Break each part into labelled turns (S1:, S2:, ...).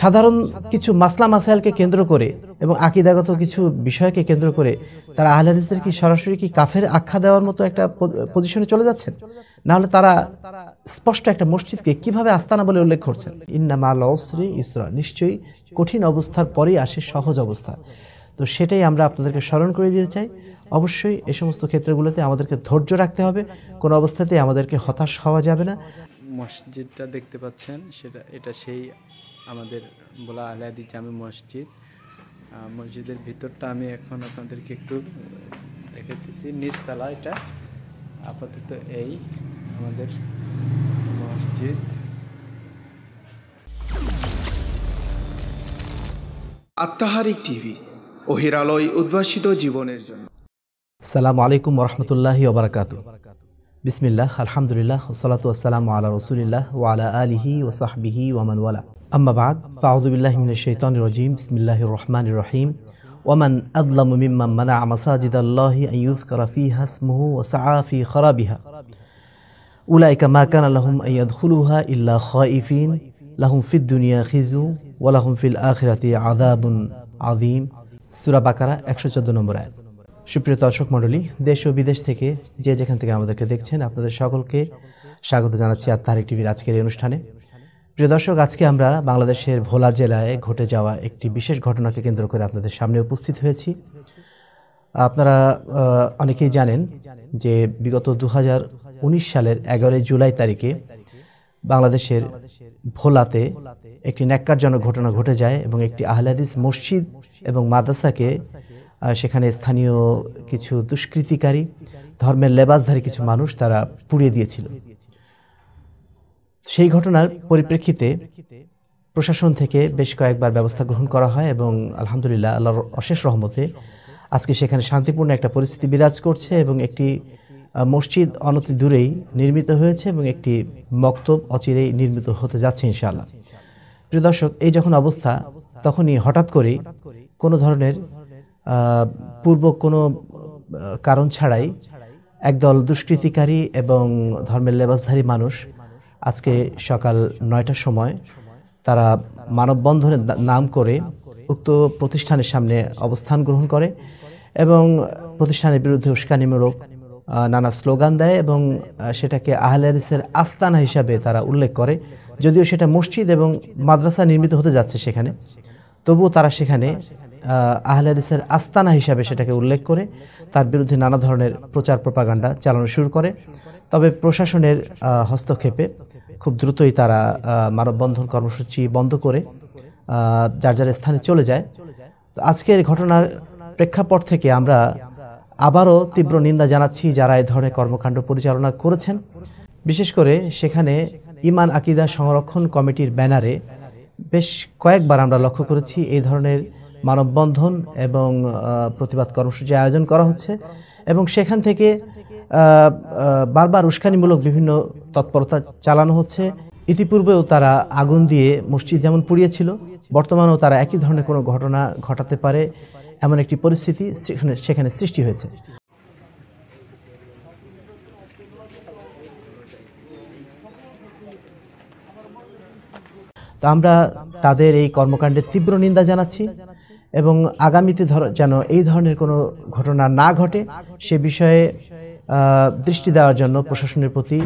S1: সাধারণ কিছু মাসলা মাসাইলকে কেন্দ্র করে এবং আকিদাগত কিছু বিষয়কে কেন্দ্র করে তারা আহলাদিসদের কি সরাসরি কি কাফের আখ্যা দেওয়ার মতো একটা পজিশনে চলে যাচ্ছেন নাহলে তারা স্পষ্ট একটা মসজিদকে কিভাবে আস্তানা বলে উল্লেখ করছেন ইন্নামা লসরি ইসরা নিশ্চয়ই কঠিন অবস্থার পরেই আসে সহজ অবস্থা তো সেটাই আমরা আপনাদেরকে স্মরণ করে দিতে চাই অবশ্যই এ সমস্ত ক্ষেত্রগুলোতে আমাদেরকে ধৈর্য রাখতে হবে কোনো অবস্থাতেই আমাদেরকে হতাশ হওয়া যাবে না মসজিদটা দেখতে পাচ্ছেন সেটা এটা সেই আমাদের বলা আলাদি জামি মসজিদ মসজিদের ভিতরটা আমি এখন আপনাদেরকে একটু দেখাতেছি নিচতলা এটা আপাতত এই আমাদের মসজিদ আত্মাহারিক টিভি অহিরালয় উদ্ভাসিত জীবনের জন্য সালাম আলাইকুম রহমতুল্লাহি ওবরাকাত বিসমিল্লাহ আলহামদুলিল্লাহ সালাতু আসসালাম আলা রসুলিল্লাহ ওয়ালা আলিহি ওসাহবিহি ওয়ামানওয়ালা আম্মাবাদ ফাউদুবিল্লাহমিন শৈতান রজিম বিসমিল্লাহ রহমান রহিম ওমান আদলাম মিম্মান মানা মাসাজিদ আল্লাহি আইউজ করাফি হাসমহু ও সাফি খরাবিহা উলাইকা মাকান আল্লাহম আয়াদ হুলুহা ইল্লা খাইফিন লাহুম ফিদ দুনিয়া খিজু ওয়ালাহুম ফিল আখিরাতি আদাবুন আদিম সুরা বাকারা একশো চোদ্দ নম্বর আয়াত সুপ্রিয় দর্শক মণ্ডলী দেশ ও বিদেশ থেকে যে যেখান থেকে আমাদেরকে দেখছেন আপনাদের সকলকে স্বাগত জানাচ্ছি আর তারিক টিভির আজকের এই অনুষ্ঠানে প্রিয় দর্শক আজকে আমরা বাংলাদেশের ভোলা জেলায় ঘটে যাওয়া একটি বিশেষ ঘটনাকে কেন্দ্র করে আপনাদের সামনে উপস্থিত হয়েছি আপনারা অনেকেই জানেন যে বিগত দু সালের এগারোই জুলাই তারিখে বাংলাদেশের ভোলাতে একটি ন্যাক্কারজনক ঘটনা ঘটে যায় এবং একটি আহলাদিস মসজিদ এবং মাদ্রাসাকে সেখানে স্থানীয় কিছু দুষ্কৃতিকারী ধর্মের লেবাসধারী কিছু মানুষ তারা পুড়িয়ে দিয়েছিল সেই ঘটনার পরিপ্রেক্ষিতে প্রশাসন থেকে বেশ কয়েকবার ব্যবস্থা গ্রহণ করা হয় এবং আলহামদুলিল্লাহ আল্লাহর অশেষ রহমতে আজকে সেখানে শান্তিপূর্ণ একটা পরিস্থিতি বিরাজ করছে এবং একটি মসজিদ অনতি দূরেই নির্মিত হয়েছে এবং একটি মক্তব অচিরেই নির্মিত হতে যাচ্ছে ইনশাআল্লাহ প্রিয় দর্শক এই যখন অবস্থা তখনই হঠাৎ করে কোনো ধরনের পূর্ব কোনো কারণ ছাড়াই একদল দুষ্কৃতিকারী এবং ধর্মের লেবাসধারী মানুষ আজকে সকাল নয়টার সময় তারা মানববন্ধনের নাম করে উক্ত প্রতিষ্ঠানের সামনে অবস্থান গ্রহণ করে এবং প্রতিষ্ঠানের বিরুদ্ধে উস্কানিমূলক নানা স্লোগান দেয় এবং সেটাকে আহলারিসের আস্তানা হিসাবে তারা উল্লেখ করে যদিও সেটা মসজিদ এবং মাদ্রাসা নির্মিত হতে যাচ্ছে সেখানে তবুও তারা সেখানে আহলারিসের আস্তানা হিসাবে সেটাকে উল্লেখ করে তার বিরুদ্ধে নানা ধরনের প্রচার প্রপাগান্ডা চালানো শুরু করে তবে প্রশাসনের হস্তক্ষেপে খুব দ্রুতই তারা মানববন্ধন কর্মসূচি বন্ধ করে যার যার স্থানে চলে যায় তো আজকের ঘটনার প্রেক্ষাপট থেকে আমরা আবারও তীব্র নিন্দা জানাচ্ছি যারা এই ধরনের কর্মকাণ্ড পরিচালনা করেছেন বিশেষ করে সেখানে ইমান আকিদা সংরক্ষণ কমিটির ব্যানারে বেশ কয়েকবার আমরা লক্ষ্য করেছি এই ধরনের মানববন্ধন এবং প্রতিবাদ কর্মসূচি আয়োজন করা হচ্ছে এবং সেখান থেকে বারবার উস্কানিমূলক বিভিন্ন তৎপরতা চালানো হচ্ছে ইতিপূর্বেও তারা আগুন দিয়ে মসজিদ যেমন পুড়িয়েছিল বর্তমানেও তারা একই ধরনের কোনো ঘটনা ঘটাতে পারে এমন একটি পরিস্থিতি সেখানে সেখানে সৃষ্টি হয়েছে তো আমরা তাদের এই কর্মকাণ্ডের তীব্র নিন্দা জানাচ্ছি এবং আগামীতে যেন এই ধরনের কোনো ঘটনা না ঘটে সে বিষয়ে দৃষ্টি দেওয়ার জন্য প্রশাসনের প্রতি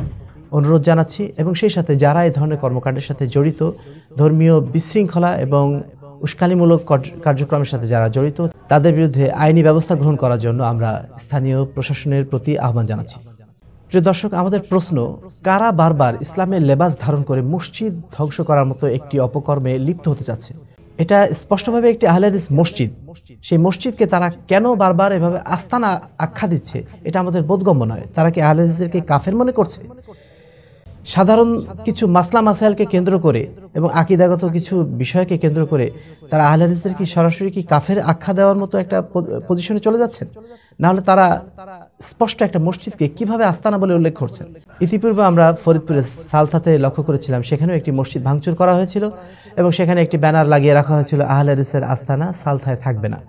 S1: অনুরোধ জানাচ্ছি এবং সেই সাথে যারা এই ধরনের কর্মকাণ্ডের সাথে জড়িত ধর্মীয় বিশৃঙ্খলা এবং উস্কানিমূলক কার্যক্রমের সাথে যারা জড়িত তাদের বিরুদ্ধে আইনি ব্যবস্থা গ্রহণ করার জন্য আমরা স্থানীয় প্রশাসনের প্রতি আহ্বান জানাচ্ছি প্রিয় দর্শক আমাদের প্রশ্ন কারা বারবার ইসলামের লেবাস ধারণ করে মসজিদ ধ্বংস করার মতো একটি অপকর্মে লিপ্ত হতে চাচ্ছে এটা স্পষ্টভাবে একটি আহলেদিস মসজিদ সেই মসজিদকে তারা কেন বারবার এভাবে আস্তানা আখ্যা দিচ্ছে এটা আমাদের বোধগম্য নয় তারা কি আহলেদিসদেরকে কাফের মনে করছে সাধারণ কিছু মাসলা মাসাইলকে কেন্দ্র করে এবং আকিদাগত কিছু বিষয়কে কেন্দ্র করে তারা আহলাদিসদের কি সরাসরি কি কাফের আখ্যা দেওয়ার মতো একটা পজিশনে চলে যাচ্ছেন নাহলে তারা স্পষ্ট একটা মসজিদকে কিভাবে আস্তানা বলে উল্লেখ করছেন ইতিপূর্বে আমরা ফরিদপুরের সালথাতে লক্ষ্য করেছিলাম সেখানেও একটি মসজিদ ভাঙচুর করা হয়েছিল এবং সেখানে একটি ব্যানার লাগিয়ে রাখা হয়েছিল আহলাদিসের আস্তানা সালথায় থাকবে না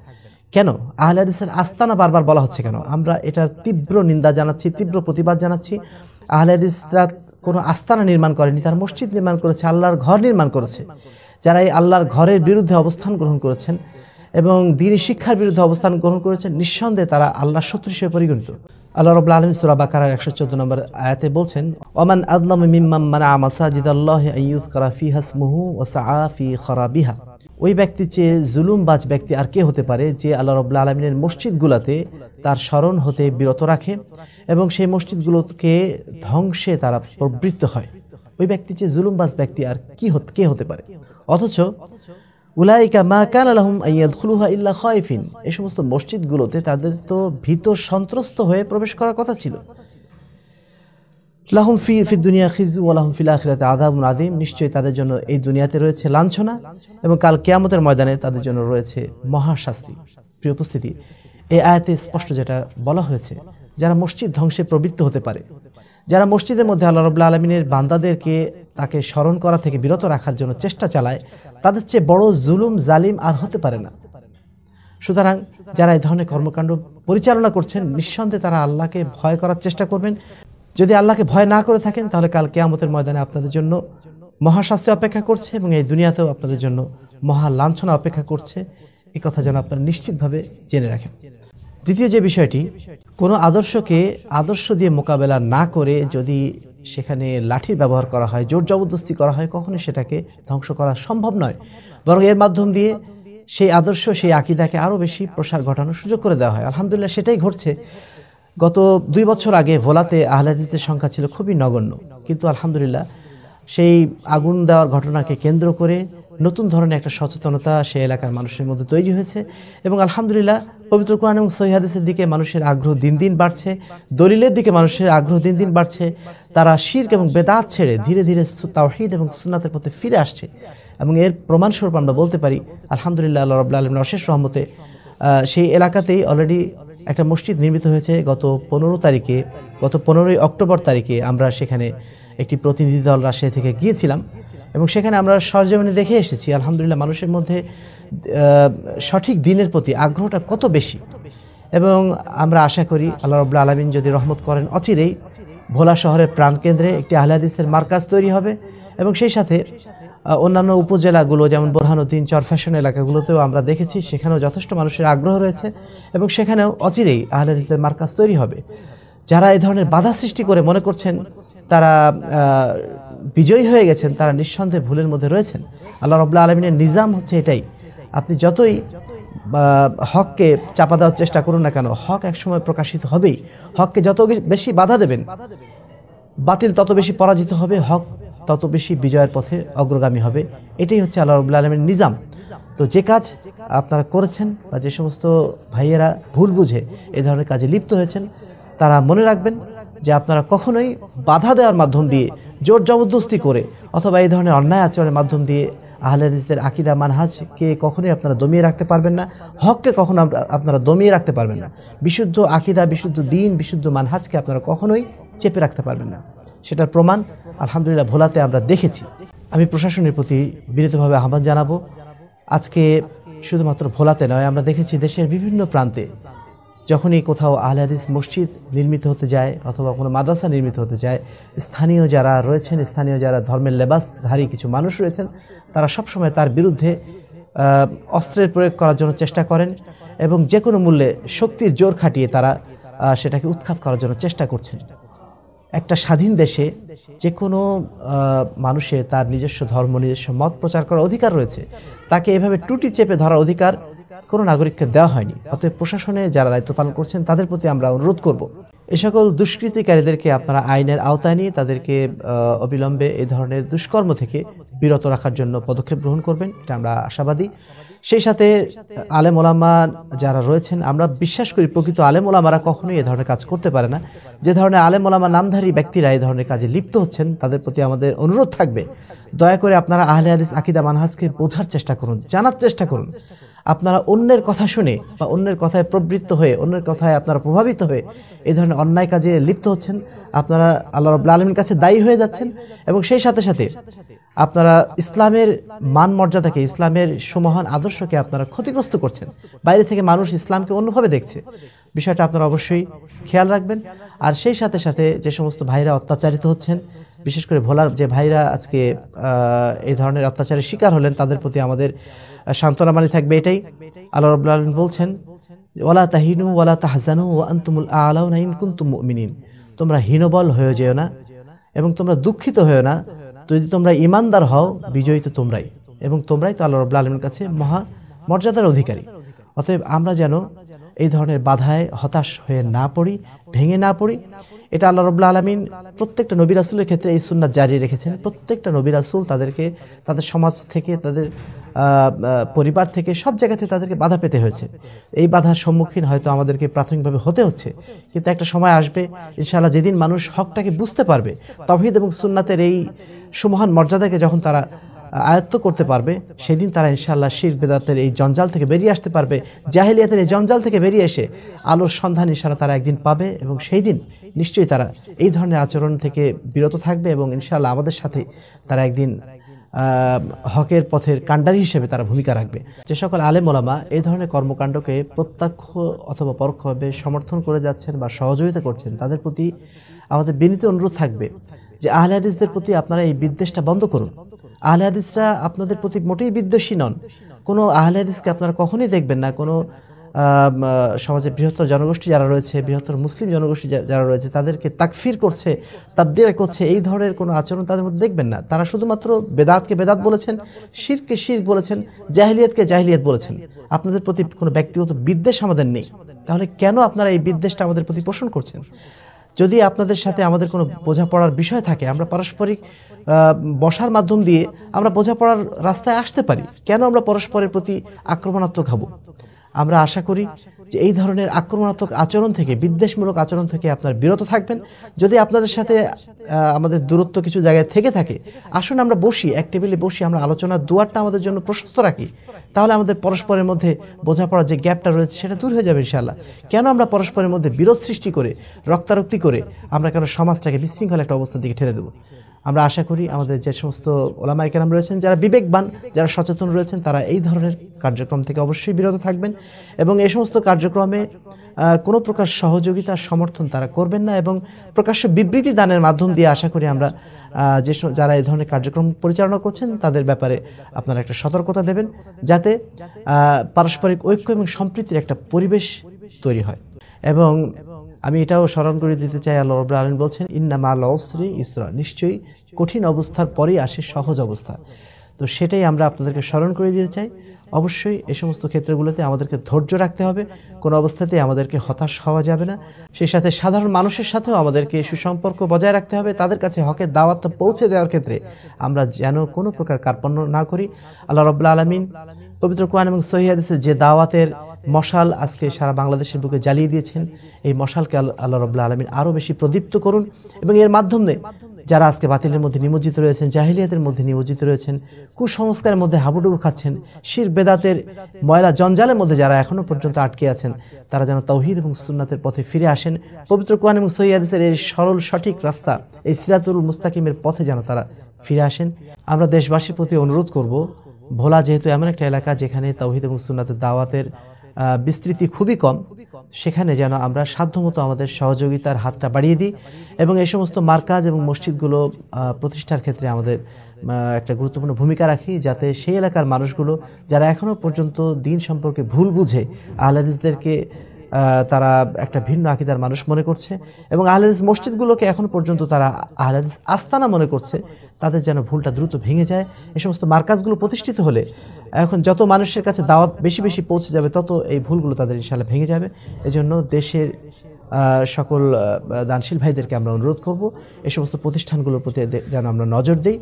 S1: কেন আহলারিসের আস্তানা বারবার বলা হচ্ছে কেন আমরা এটার তীব্র নিন্দা জানাচ্ছি তীব্র প্রতিবাদ জানাচ্ছি আহলাদিসরা কোনো আস্তানা নির্মাণ করেনি তার মসজিদ নির্মাণ করেছে আল্লাহর ঘর নির্মাণ করেছে যারা এই আল্লাহর ঘরের বিরুদ্ধে অবস্থান গ্রহণ করেছেন এবং দিনই শিক্ষার বিরুদ্ধে অবস্থান গ্রহণ করেছেন নিঃসন্দেহে তারা আল্লাহ শত্রু হিসেবে পরিগণিত আল্লাহ রবুল্লা আলম সুরা বাকার একশো চোদ্দ নম্বর আয়াতে বলছেন ওমান আদলাম মিম্মাম মানা মাসাজিদ আল্লাহ ইউদ কারাফি হাসমুহু ওসা খরা বিহা ওই ব্যক্তি চেয়ে জুলুমবাজ ব্যক্তি আর কে হতে পারে যে আল্লাহ রবাহ আলমিনের মসজিদগুলোতে তার স্মরণ হতে বিরত রাখে এবং সেই মসজিদগুলোকে ধ্বংসে তারা প্রবৃত্ত হয় ওই ব্যক্তি চেয়ে জুলুমবাজ ব্যক্তি আর কি কে হতে পারে অথচ উলাইকা মা কান আলহম আইয়াদ খুলুহা ইল্লা খয়ফিন এই সমস্ত মসজিদগুলোতে তাদের তো ভীত সন্ত্রস্ত হয়ে প্রবেশ করার কথা ছিল লাহম ফি ফি দুনিয়া খিজ ওয়ালাহম ফিল আখিরাতে আদাবুন আদিম নিশ্চয়ই তাদের জন্য এই দুনিয়াতে রয়েছে লাঞ্ছনা এবং কাল কেয়ামতের ময়দানে তাদের জন্য রয়েছে মহাশাস্তি প্রিয় উপস্থিতি এই আয়াতে স্পষ্ট যেটা বলা হয়েছে যারা মসজিদ ধ্বংসে প্রবৃত্ত হতে পারে যারা মসজিদের মধ্যে আল্লাহ রবুল্লা আলমিনের বান্দাদেরকে তাকে স্মরণ করা থেকে বিরত রাখার জন্য চেষ্টা চালায় তাদের চেয়ে বড় জুলুম জালিম আর হতে পারে না সুতরাং যারা এই ধরনের কর্মকাণ্ড পরিচালনা করছেন নিঃসন্দেহে তারা আল্লাহকে ভয় করার চেষ্টা করবেন যদি আল্লাহকে ভয় না করে থাকেন তাহলে কাল কেয়ামতের ময়দানে আপনাদের জন্য মহাশাস্তি অপেক্ষা করছে এবং এই দুনিয়াতেও আপনাদের জন্য মহা লাঞ্ছনা অপেক্ষা করছে এ কথা যেন আপনারা নিশ্চিতভাবে জেনে রাখেন দ্বিতীয় যে বিষয়টি কোনো আদর্শকে আদর্শ দিয়ে মোকাবেলা না করে যদি সেখানে লাঠির ব্যবহার করা হয় জোর জবরদস্তি করা হয় কখনোই সেটাকে ধ্বংস করা সম্ভব নয় বরং এর মাধ্যম দিয়ে সেই আদর্শ সেই আকিদাকে আরও বেশি প্রসার ঘটানোর সুযোগ করে দেওয়া হয় আলহামদুলিল্লাহ সেটাই ঘটছে গত দুই বছর আগে ভোলাতে আহলাদিসদের সংখ্যা ছিল খুবই নগণ্য কিন্তু আলহামদুলিল্লাহ সেই আগুন দেওয়ার ঘটনাকে কেন্দ্র করে নতুন ধরনের একটা সচেতনতা সে এলাকার মানুষের মধ্যে তৈরি হয়েছে এবং আলহামদুলিল্লাহ পবিত্র কোরআন এবং সহিহাদিসের দিকে মানুষের আগ্রহ দিন দিন বাড়ছে দলিলের দিকে মানুষের আগ্রহ দিন দিন বাড়ছে তারা শির্ক এবং বেদাত ছেড়ে ধীরে ধীরে তাওহিদ এবং সুন্নাতের পথে ফিরে আসছে এবং এর প্রমাণস্বরূপ আমরা বলতে পারি আলহামদুলিল্লাহ আল্লাহ রবুল্লা আলমিন অশেষ রহমতে সেই এলাকাতেই অলরেডি একটা মসজিদ নির্মিত হয়েছে গত পনেরো তারিখে গত পনেরোই অক্টোবর তারিখে আমরা সেখানে একটি প্রতিনিধি দল রাজশাহী থেকে গিয়েছিলাম এবং সেখানে আমরা সরজমিনে দেখে এসেছি আলহামদুলিল্লাহ মানুষের মধ্যে সঠিক দিনের প্রতি আগ্রহটা কত বেশি এবং আমরা আশা করি আল্লাহ রবুল্লা আলমিন যদি রহমত করেন অচিরেই ভোলা শহরের প্রাণকেন্দ্রে একটি আহলাদিসের মার্কাজ তৈরি হবে এবং সেই সাথে অন্যান্য উপজেলাগুলো যেমন বোরহানুদ্দিন ফ্যাশন এলাকাগুলোতেও আমরা দেখেছি সেখানেও যথেষ্ট মানুষের আগ্রহ রয়েছে এবং সেখানেও অচিরেই আহলে হাদিসের মার্কাজ তৈরি হবে যারা এই ধরনের বাধা সৃষ্টি করে মনে করছেন তারা বিজয়ী হয়ে গেছেন তারা নিঃসন্দেহে ভুলের মধ্যে রয়েছেন আল্লাহ রবুল্লা আলমিনের নিজাম হচ্ছে এটাই আপনি যতই হককে চাপা দেওয়ার চেষ্টা করুন না কেন হক একসময় প্রকাশিত হবেই হককে যত বেশি বাধা দেবেন বাতিল তত বেশি পরাজিত হবে হক তত বেশি বিজয়ের পথে অগ্রগামী হবে এটাই হচ্ছে আল্লাহ রবুল্লা আলমের নিজাম তো যে কাজ আপনারা করেছেন বা যে সমস্ত ভাইয়েরা ভুল বুঝে এ ধরনের কাজে লিপ্ত হয়েছেন তারা মনে রাখবেন যে আপনারা কখনোই বাধা দেওয়ার মাধ্যম দিয়ে জোর জবরদস্তি করে অথবা এই ধরনের অন্যায় আচরণের মাধ্যম দিয়ে আহলেদিসদের আকিদা মানহাজকে কখনোই আপনারা দমিয়ে রাখতে পারবেন না হককে কখনো আপনারা দমিয়ে রাখতে পারবেন না বিশুদ্ধ আকিদা বিশুদ্ধ দিন বিশুদ্ধ মানহাজকে আপনারা কখনোই চেপে রাখতে পারবেন না সেটার প্রমাণ আলহামদুলিল্লাহ ভোলাতে আমরা দেখেছি আমি প্রশাসনের প্রতি বিরতভাবে আহ্বান জানাবো আজকে শুধুমাত্র ভোলাতে নয় আমরা দেখেছি দেশের বিভিন্ন প্রান্তে যখনই কোথাও আহলে হাদিস মসজিদ নির্মিত হতে যায় অথবা কোনো মাদ্রাসা নির্মিত হতে যায় স্থানীয় যারা রয়েছেন স্থানীয় যারা ধর্মের লেবাসধারী কিছু মানুষ রয়েছেন তারা সবসময় তার বিরুদ্ধে অস্ত্রের প্রয়োগ করার জন্য চেষ্টা করেন এবং যে কোনো মূল্যে শক্তির জোর খাটিয়ে তারা সেটাকে উৎখাত করার জন্য চেষ্টা করছেন একটা স্বাধীন দেশে যে কোনো মানুষের তার নিজস্ব ধর্ম নিজস্ব মত প্রচার করার অধিকার রয়েছে তাকে এভাবে টুটি চেপে ধরার অধিকার কোনো নাগরিককে দেওয়া হয়নি অতএব প্রশাসনে যারা দায়িত্ব পালন করছেন তাদের প্রতি আমরা অনুরোধ করব এ সকল দুষ্কৃতিকারীদেরকে আপনারা আইনের আওতায় নিয়ে তাদেরকে অবিলম্বে এ ধরনের দুষ্কর্ম থেকে বিরত রাখার জন্য পদক্ষেপ গ্রহণ করবেন এটা আমরা আশাবাদী সেই সাথে আলেম ওলামা যারা রয়েছেন আমরা বিশ্বাস করি প্রকৃত আলেম ওলামারা কখনোই এ ধরনের কাজ করতে পারে না যে ধরনের আলেম ওলামা নামধারী ব্যক্তিরা এই ধরনের কাজে লিপ্ত হচ্ছেন তাদের প্রতি আমাদের অনুরোধ থাকবে দয়া করে আপনারা আহলে আলিস আকিদা মানহাজকে বোঝার চেষ্টা করুন জানার চেষ্টা করুন আপনারা অন্যের কথা শুনে বা অন্যের কথায় প্রবৃত্ত হয়ে অন্যের কথায় আপনারা প্রভাবিত হয়ে এই ধরনের অন্যায় কাজে লিপ্ত হচ্ছেন আপনারা আল্লাহ রব্লা আলমীর কাছে দায়ী হয়ে যাচ্ছেন এবং সেই সাথে সাথে আপনারা ইসলামের মান মর্যাদাকে ইসলামের সুমহান আদর্শকে আপনারা ক্ষতিগ্রস্ত করছেন বাইরে থেকে মানুষ ইসলামকে অন্যভাবে দেখছে বিষয়টা আপনারা অবশ্যই খেয়াল রাখবেন আর সেই সাথে সাথে যে সমস্ত ভাইরা অত্যাচারিত হচ্ছেন বিশেষ করে ভোলার যে ভাইরা আজকে এই ধরনের অত্যাচারের শিকার হলেন তাদের প্রতি আমাদের সান্ত্বনা মানে থাকবে এটাই আল্লাহ রবুল্লা আলম বলছেন ওলা তাহিনু ওলা তাহানু ও আন্তুমুল আলাউন কুন্তুম মিনিন তোমরা হীনবল হয়ে যেও না এবং তোমরা দুঃখিত হয়েও না যদি তোমরা ইমানদার হও বিজয়ী তো তোমরাই এবং তোমরাই তো আল্লাহ রব্লা আলমের কাছে মহা মর্যাদার অধিকারী অতএব আমরা যেন এই ধরনের বাধায় হতাশ হয়ে না পড়ি ভেঙে না পড়ি এটা আল্লাহ রবুল্লা আলমিন প্রত্যেকটা নবী রাসুলের ক্ষেত্রে এই সুন্নাত জারি রেখেছেন প্রত্যেকটা নবী রাসুল তাদেরকে তাদের সমাজ থেকে তাদের পরিবার থেকে সব জায়গাতে তাদেরকে বাধা পেতে হয়েছে এই বাধার সম্মুখীন হয়তো আমাদেরকে প্রাথমিকভাবে হতে হচ্ছে কিন্তু একটা সময় আসবে ইনশাআল্লাহ যেদিন মানুষ হকটাকে বুঝতে পারবে তহিদ এবং সুন্নাতের এই সুমহান মর্যাদাকে যখন তারা আয়ত্ত করতে পারবে সেদিন তারা ইনশাল্লাহ শির বেদাতের এই জঞ্জাল থেকে বেরিয়ে আসতে পারবে জাহেলিয়াতের এই জঞ্জাল থেকে বেরিয়ে এসে আলোর সন্ধান ইনশাল্লাহ তারা একদিন পাবে এবং সেই দিন নিশ্চয়ই তারা এই ধরনের আচরণ থেকে বিরত থাকবে এবং ইনশাল্লাহ আমাদের সাথে তারা একদিন হকের পথের কাণ্ডারি হিসেবে তারা ভূমিকা রাখবে যে সকল আলেম মোলামা এই ধরনের কর্মকাণ্ডকে প্রত্যক্ষ অথবা পরোক্ষভাবে সমর্থন করে যাচ্ছেন বা সহযোগিতা করছেন তাদের প্রতি আমাদের বিনীত অনুরোধ থাকবে যে আহলে হাদিসদের প্রতি আপনারা এই বিদ্বেষটা বন্ধ করুন আহলে হাদিসরা আপনাদের প্রতি মোটেই বিদ্বেষী নন কোনো আহলে হাদিসকে আপনারা কখনই দেখবেন না কোনো সমাজে বৃহত্তর জনগোষ্ঠী যারা রয়েছে বৃহত্তর মুসলিম জনগোষ্ঠী যারা রয়েছে তাদেরকে তাকফির করছে দেয় করছে এই ধরনের কোনো আচরণ তাদের মধ্যে দেখবেন না তারা শুধুমাত্র বেদাতকে বেদাত বলেছেন শিরকে শির বলেছেন জাহিলিয়াতকে জাহিলিয়াত বলেছেন আপনাদের প্রতি কোনো ব্যক্তিগত বিদ্বেষ আমাদের নেই তাহলে কেন আপনারা এই বিদ্বেষটা আমাদের প্রতি পোষণ করছেন যদি আপনাদের সাথে আমাদের কোনো বোঝাপড়ার বিষয় থাকে আমরা পারস্পরিক বসার মাধ্যম দিয়ে আমরা বোঝাপড়ার রাস্তায় আসতে পারি কেন আমরা পরস্পরের প্রতি আক্রমণাত্মক হব আমরা আশা করি যে এই ধরনের আক্রমণাত্মক আচরণ থেকে বিদ্বেষমূলক আচরণ থেকে আপনার বিরত থাকবেন যদি আপনাদের সাথে আমাদের দূরত্ব কিছু জায়গায় থেকে থাকে আসুন আমরা বসি এক টেবিলে বসি আমরা আলোচনার দুয়ারটা আমাদের জন্য প্রশস্ত রাখি তাহলে আমাদের পরস্পরের মধ্যে বোঝাপড়ার যে গ্যাপটা রয়েছে সেটা দূর হয়ে যাবে ইনশাল্লাহ কেন আমরা পরস্পরের মধ্যে বিরোধ সৃষ্টি করে রক্তারক্তি করে আমরা কেন সমাজটাকে বিশৃঙ্খল একটা অবস্থার দিকে ঠেলে দেবো আমরা আশা করি আমাদের যে সমস্ত ওলামাইকেরাম রয়েছেন যারা বিবেকবান যারা সচেতন রয়েছেন তারা এই ধরনের কার্যক্রম থেকে অবশ্যই বিরত থাকবেন এবং এই সমস্ত কার্যক্রমে কোনো প্রকার সহযোগিতা সমর্থন তারা করবেন না এবং প্রকাশ্য বিবৃতি দানের মাধ্যম দিয়ে আশা করি আমরা যে যারা এই ধরনের কার্যক্রম পরিচালনা করছেন তাদের ব্যাপারে আপনারা একটা সতর্কতা দেবেন যাতে পারস্পরিক ঐক্য এবং সম্প্রীতির একটা পরিবেশ তৈরি হয় এবং আমি এটাও স্মরণ করে দিতে চাই আল্লাহ রব আলম বলছেন ইন্না মাল লসরি ইসরা নিশ্চয়ই কঠিন অবস্থার পরেই আসে সহজ অবস্থা তো সেটাই আমরা আপনাদেরকে স্মরণ করে দিতে চাই অবশ্যই এ সমস্ত ক্ষেত্রগুলোতে আমাদেরকে ধৈর্য রাখতে হবে কোনো অবস্থাতেই আমাদেরকে হতাশ হওয়া যাবে না সেই সাথে সাধারণ মানুষের সাথেও আমাদেরকে সুসম্পর্ক বজায় রাখতে হবে তাদের কাছে হকের দাওয়াত পৌঁছে দেওয়ার ক্ষেত্রে আমরা যেন কোনো প্রকার কার্পণ্য না করি আল্লাহ রব্লা আলমিন পবিত্র কোরআন এবং সহিদিসের যে দাওয়াতের মশাল আজকে সারা বাংলাদেশের বুকে জ্বালিয়ে দিয়েছেন এই মশালকে আল্লাহ রবাহ আলমিন আরও বেশি প্রদীপ্ত করুন এবং এর মাধ্যমে যারা আজকে বাতিলের মধ্যে নিমজ্জিত রয়েছেন জাহিলিয়াতের মধ্যে নিমজ্জিত রয়েছেন কুসংস্কারের মধ্যে হাবুডুবু খাচ্ছেন শির বেদাতের ময়লা জঞ্জালের মধ্যে যারা এখনও পর্যন্ত আটকে আছেন তারা যেন তৌহিদ এবং সুন্নাতের পথে ফিরে আসেন পবিত্র কোয়ান এবং সৈয়াদিসের এই সরল সঠিক রাস্তা এই সিরাতুল মুস্তাকিমের পথে যেন তারা ফিরে আসেন আমরা দেশবাসীর প্রতি অনুরোধ করব ভোলা যেহেতু এমন একটা এলাকা যেখানে তৌহিদ এবং সুন্নাতের দাওয়াতের বিস্তৃতি খুবই কম সেখানে যেন আমরা সাধ্যমতো আমাদের সহযোগিতার হাতটা বাড়িয়ে দিই এবং এই সমস্ত মার্কাজ এবং মসজিদগুলো প্রতিষ্ঠার ক্ষেত্রে আমাদের একটা গুরুত্বপূর্ণ ভূমিকা রাখি যাতে সেই এলাকার মানুষগুলো যারা এখনও পর্যন্ত দিন সম্পর্কে ভুল বুঝে আহলাদিসদেরকে তারা একটা ভিন্ন আকিদার মানুষ মনে করছে এবং আহলেদিস মসজিদগুলোকে এখন পর্যন্ত তারা আহলেদিস আস্তানা মনে করছে তাদের যেন ভুলটা দ্রুত ভেঙে যায় এ সমস্ত মার্কাজগুলো প্রতিষ্ঠিত হলে এখন যত মানুষের কাছে দাওয়াত বেশি বেশি পৌঁছে যাবে তত এই ভুলগুলো তাদের ইনশাল্লাহ ভেঙে যাবে এজন্য দেশের সকল দানশীল ভাইদেরকে আমরা অনুরোধ করব এ সমস্ত প্রতিষ্ঠানগুলোর প্রতি যেন আমরা নজর দিই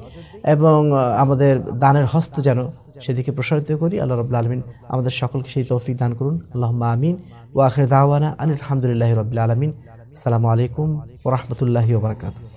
S1: এবং আমাদের দানের হস্ত যেন সেদিকে প্রসারিত করি আল্লাহ রবুল্লা আলমিন আমাদের সকলকে সেই তৌফিক দান করুন আল্লাহ আমিন ও আখের দাওয়ানা আলহামদুলিল্লাহ রবিল্লা আলমিন সালামু আলাইকুম ও রহমতুল্লাহি